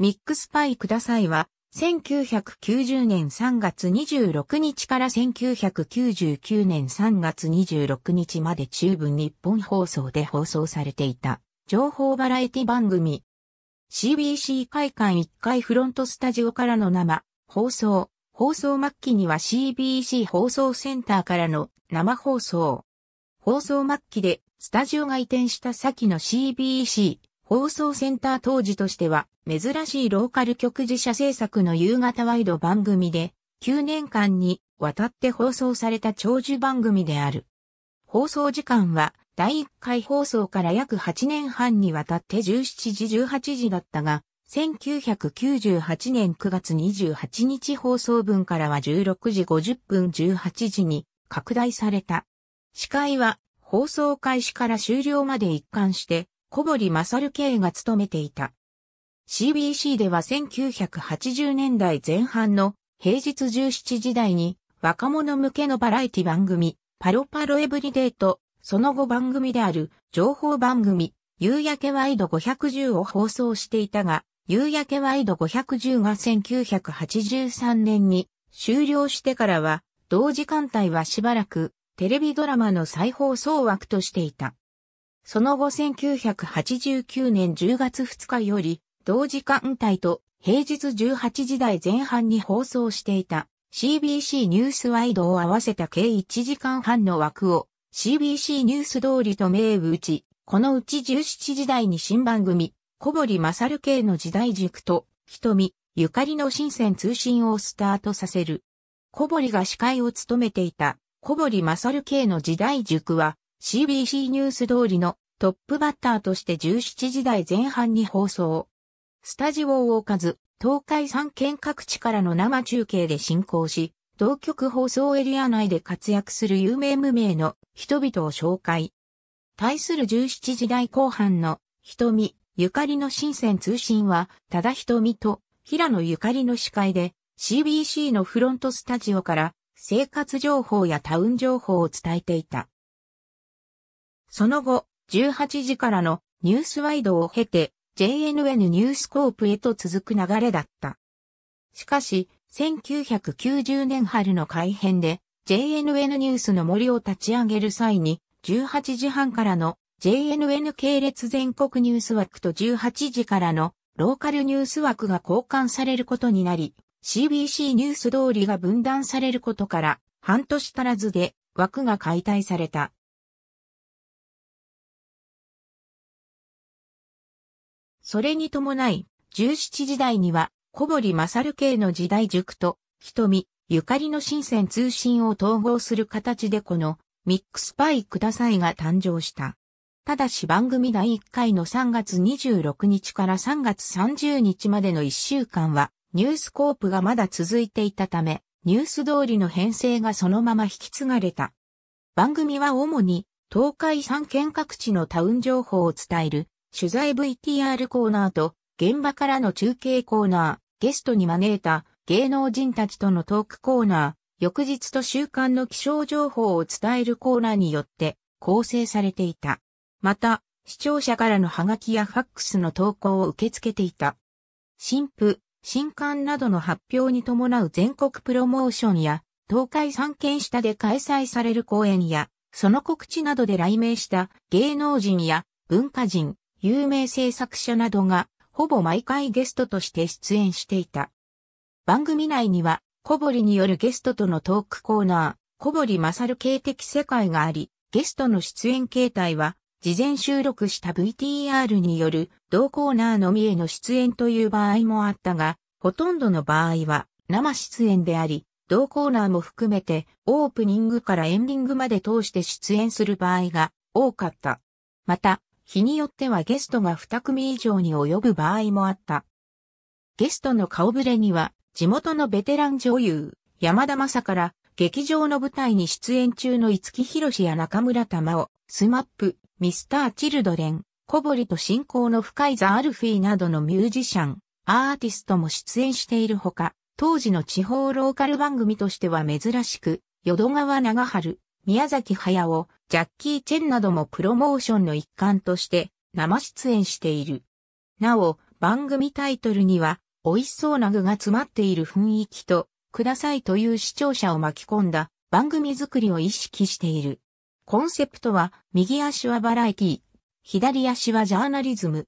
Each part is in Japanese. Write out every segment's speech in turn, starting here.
ミックスパイくださいは、1990年3月26日から1999年3月26日まで中部日本放送で放送されていた、情報バラエティ番組。CBC 会館1階フロントスタジオからの生、放送。放送末期には CBC 放送センターからの生放送。放送末期でスタジオが移転した先の CBC 放送センター当時としては、珍しいローカル局自社制作の夕方ワイド番組で、9年間にわたって放送された長寿番組である。放送時間は、第1回放送から約8年半にわたって17時18時だったが、1998年9月28日放送分からは16時50分18時に拡大された。司会は放送開始から終了まで一貫して小堀勝系が務めていた。CBC では1980年代前半の平日17時台に若者向けのバラエティ番組、パロパロエブリデート、その後番組である情報番組、夕焼けワイド510を放送していたが、夕焼けワイド510が1983年に終了してからは、同時間帯はしばらくテレビドラマの再放送枠としていた。その後1989年10月2日より、同時間帯と平日18時台前半に放送していた CBC ニュースワイドを合わせた計1時間半の枠を CBC ニュース通りと名打ち、このうち17時台に新番組、小堀勝系の時代塾と、瞳、ゆかりの新鮮通信をスタートさせる。小堀が司会を務めていた小堀勝系の時代塾は、CBC ニュース通りのトップバッターとして17時台前半に放送。スタジオを置かず、東海3県各地からの生中継で進行し、同局放送エリア内で活躍する有名無名の人々を紹介。対する17時代後半の瞳、ゆかりの新鮮通信は、ただ瞳と平野ゆかりの司会で CBC のフロントスタジオから生活情報やタウン情報を伝えていた。その後、18時からのニュースワイドを経て、JNN ニュースコープへと続く流れだった。しかし、1990年春の改編で、JNN ニュースの森を立ち上げる際に、18時半からの JNN 系列全国ニュース枠と18時からのローカルニュース枠が交換されることになり、CBC ニュース通りが分断されることから、半年足らずで枠が解体された。それに伴い、17時代には小堀勝系の時代塾と、瞳、ゆかりの新鮮通信を統合する形でこの、ミックスパイくださいが誕生した。ただし番組第1回の3月26日から3月30日までの1週間は、ニュースコープがまだ続いていたため、ニュース通りの編成がそのまま引き継がれた。番組は主に、東海3県各地のタウン情報を伝える、取材 VTR コーナーと現場からの中継コーナー、ゲストに招いた芸能人たちとのトークコーナー、翌日と週間の気象情報を伝えるコーナーによって構成されていた。また、視聴者からのハガキやファックスの投稿を受け付けていた。新婦、新刊などの発表に伴う全国プロモーションや、東海三県下で開催される公演や、その告知などで来名した芸能人や文化人、有名制作者などが、ほぼ毎回ゲストとして出演していた。番組内には、小堀によるゲストとのトークコーナー、小堀勝系的世界があり、ゲストの出演形態は、事前収録した VTR による同コーナーのみへの出演という場合もあったが、ほとんどの場合は生出演であり、同コーナーも含めてオープニングからエンディングまで通して出演する場合が多かった。また、日によってはゲストが2組以上に及ぶ場合もあった。ゲストの顔ぶれには、地元のベテラン女優、山田正から、劇場の舞台に出演中の五木ひろしや中村玉緒、スマップ、ミスター・チルドレン、小堀と親交の深いザ・アルフィーなどのミュージシャン、アーティストも出演しているほか、当時の地方ローカル番組としては珍しく、淀川長春、宮崎駿、ジャッキー・チェンなどもプロモーションの一環として生出演している。なお、番組タイトルには、美味しそうな具が詰まっている雰囲気と、くださいという視聴者を巻き込んだ番組作りを意識している。コンセプトは、右足はバラエティ、左足はジャーナリズム。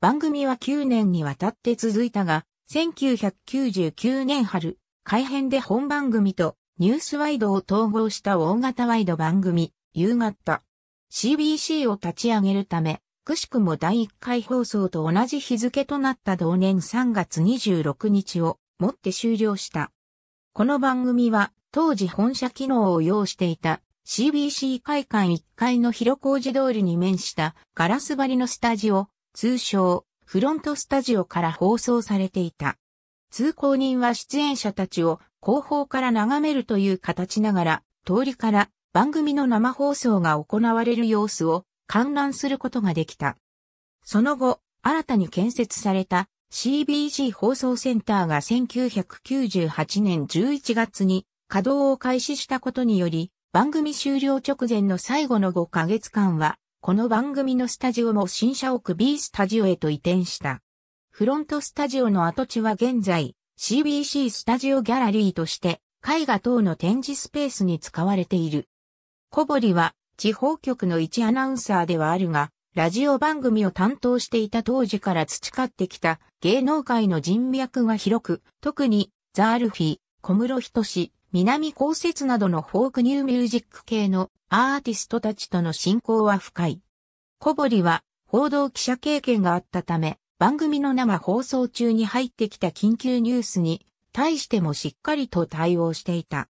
番組は9年にわたって続いたが、1999年春、改編で本番組とニュースワイドを統合した大型ワイド番組、夕方、CBC を立ち上げるため、くしくも第1回放送と同じ日付となった同年3月26日をもって終了した。この番組は当時本社機能を要していた CBC 会館1階の広小路通りに面したガラス張りのスタジオ、通称フロントスタジオから放送されていた。通行人は出演者たちを後方から眺めるという形ながら、通りから番組の生放送が行われる様子を観覧することができた。その後、新たに建設された CBG 放送センターが1998年11月に稼働を開始したことにより、番組終了直前の最後の5ヶ月間は、この番組のスタジオも新社屋 B スタジオへと移転した。フロントスタジオの跡地は現在、CBC スタジオギャラリーとして、絵画等の展示スペースに使われている。小堀は地方局の一アナウンサーではあるが、ラジオ番組を担当していた当時から培ってきた芸能界の人脈が広く、特にザ・アルフィ、小室仁志、南高節などのフォークニューミュージック系のアーティストたちとの親交は深い。小堀は報道記者経験があったため、番組の生放送中に入ってきた緊急ニュースに対してもしっかりと対応していた。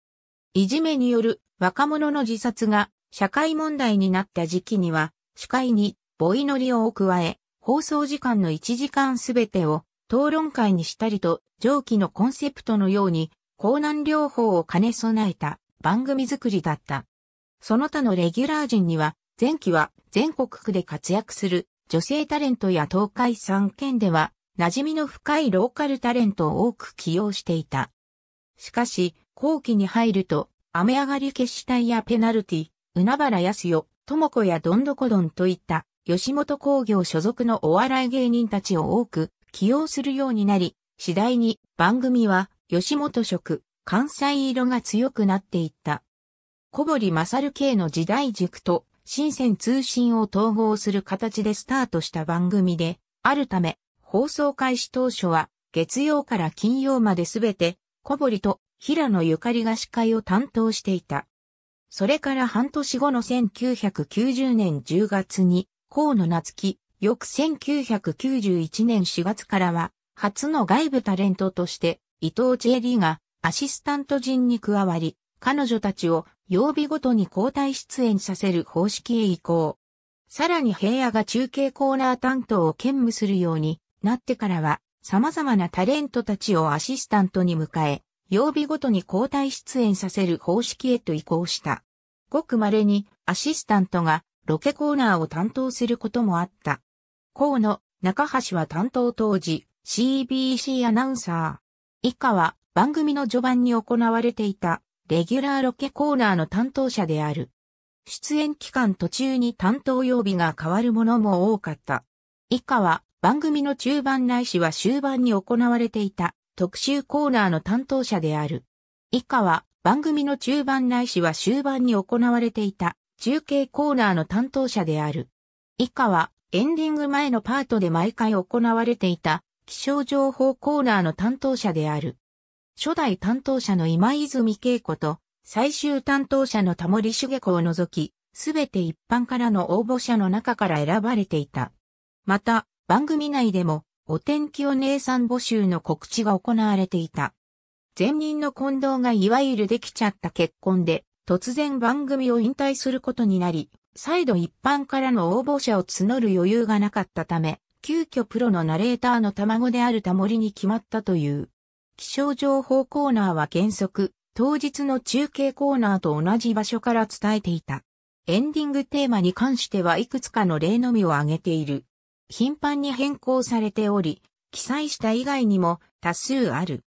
いじめによる若者の自殺が社会問題になった時期には、司会にボイノリを加え、放送時間の1時間すべてを討論会にしたりと、上記のコンセプトのように、高難療法を兼ね備えた番組作りだった。その他のレギュラー陣には、前期は全国区で活躍する女性タレントや東海3県では、馴染みの深いローカルタレントを多く起用していた。しかし、後期に入ると、雨上がり決死隊やペナルティ、海原康代、智子やどんどこどんといった、吉本工業所属のお笑い芸人たちを多く起用するようになり、次第に番組は吉本色、関西色が強くなっていった。小堀勝系の時代塾と深セン通信を統合する形でスタートした番組で、あるため、放送開始当初は月曜から金曜まで全て小堀と平野ゆかりが司会を担当していた。それから半年後の1990年10月に、河野夏樹、翌1991年4月からは、初の外部タレントとして、伊藤千恵里がアシスタント陣に加わり、彼女たちを曜日ごとに交代出演させる方式へ移行。さらに平野が中継コーナー担当を兼務するようになってからは、様々なタレントたちをアシスタントに迎え、曜日ごとに交代出演させる方式へと移行した。ごく稀にアシスタントがロケコーナーを担当することもあった。河野、中橋は担当当時 CBC アナウンサー。以下は番組の序盤に行われていたレギュラーロケコーナーの担当者である。出演期間途中に担当曜日が変わるものも多かった。以下は番組の中盤内視しは終盤に行われていた特集コーナーの担当者である。以下は番組の中盤ないしは終盤に行われていた中継コーナーの担当者である。以下はエンディング前のパートで毎回行われていた気象情報コーナーの担当者である。初代担当者の今泉恵子と最終担当者の田森茂子を除き、すべて一般からの応募者の中から選ばれていた。また、番組内でもお天気お姉さん募集の告知が行われていた。前任の近藤がいわゆるできちゃった結婚で、突然番組を引退することになり、再度一般からの応募者を募る余裕がなかったため、急遽プロのナレーターの卵であるタモリに決まったという。気象情報コーナーは原則、当日の中継コーナーと同じ場所から伝えていた。エンディングテーマに関してはいくつかの例のみを挙げている。頻繁に変更されており、記載した以外にも多数ある。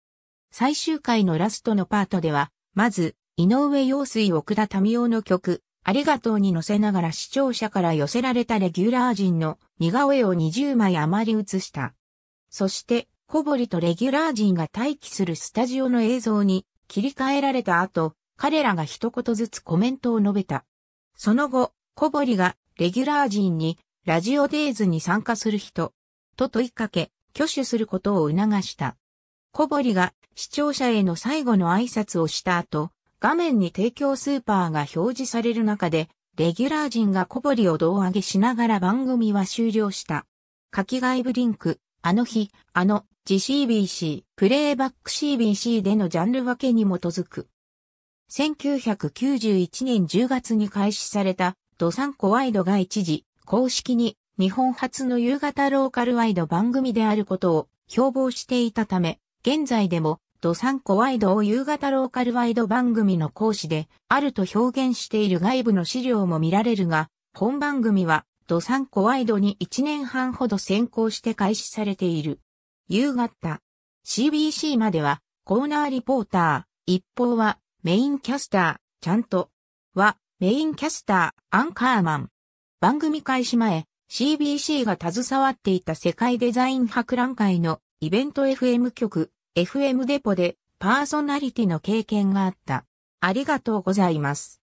最終回のラストのパートでは、まず、井上陽水奥田民夫の曲、ありがとうに乗せながら視聴者から寄せられたレギュラー陣の似顔絵を20枚余り写した。そして、小堀とレギュラー陣が待機するスタジオの映像に切り替えられた後、彼らが一言ずつコメントを述べた。その後、小堀がレギュラー陣にラジオデイズに参加する人、と問いかけ、挙手することを促した。小堀が視聴者への最後の挨拶をした後、画面に提供スーパーが表示される中で、レギュラー陣が小堀を胴上げしながら番組は終了した。書き外部リンク、あの日、あの、自 CBC、プレイバック CBC でのジャンル分けに基づく。1991年10月に開始された、ドサンコワイドが一時、公式に日本初の夕方ローカルワイド番組であることを標榜していたため、現在でも、ドサンコワイドを夕方ローカルワイド番組の講師であると表現している外部の資料も見られるが、本番組はドサンコワイドに1年半ほど先行して開始されている。夕方、CBC まではコーナーリポーター、一方はメインキャスター、ちゃんとはメインキャスター、アンカーマン。番組開始前、CBC が携わっていた世界デザイン博覧会のイベント FM 局、FM デポでパーソナリティの経験があった。ありがとうございます。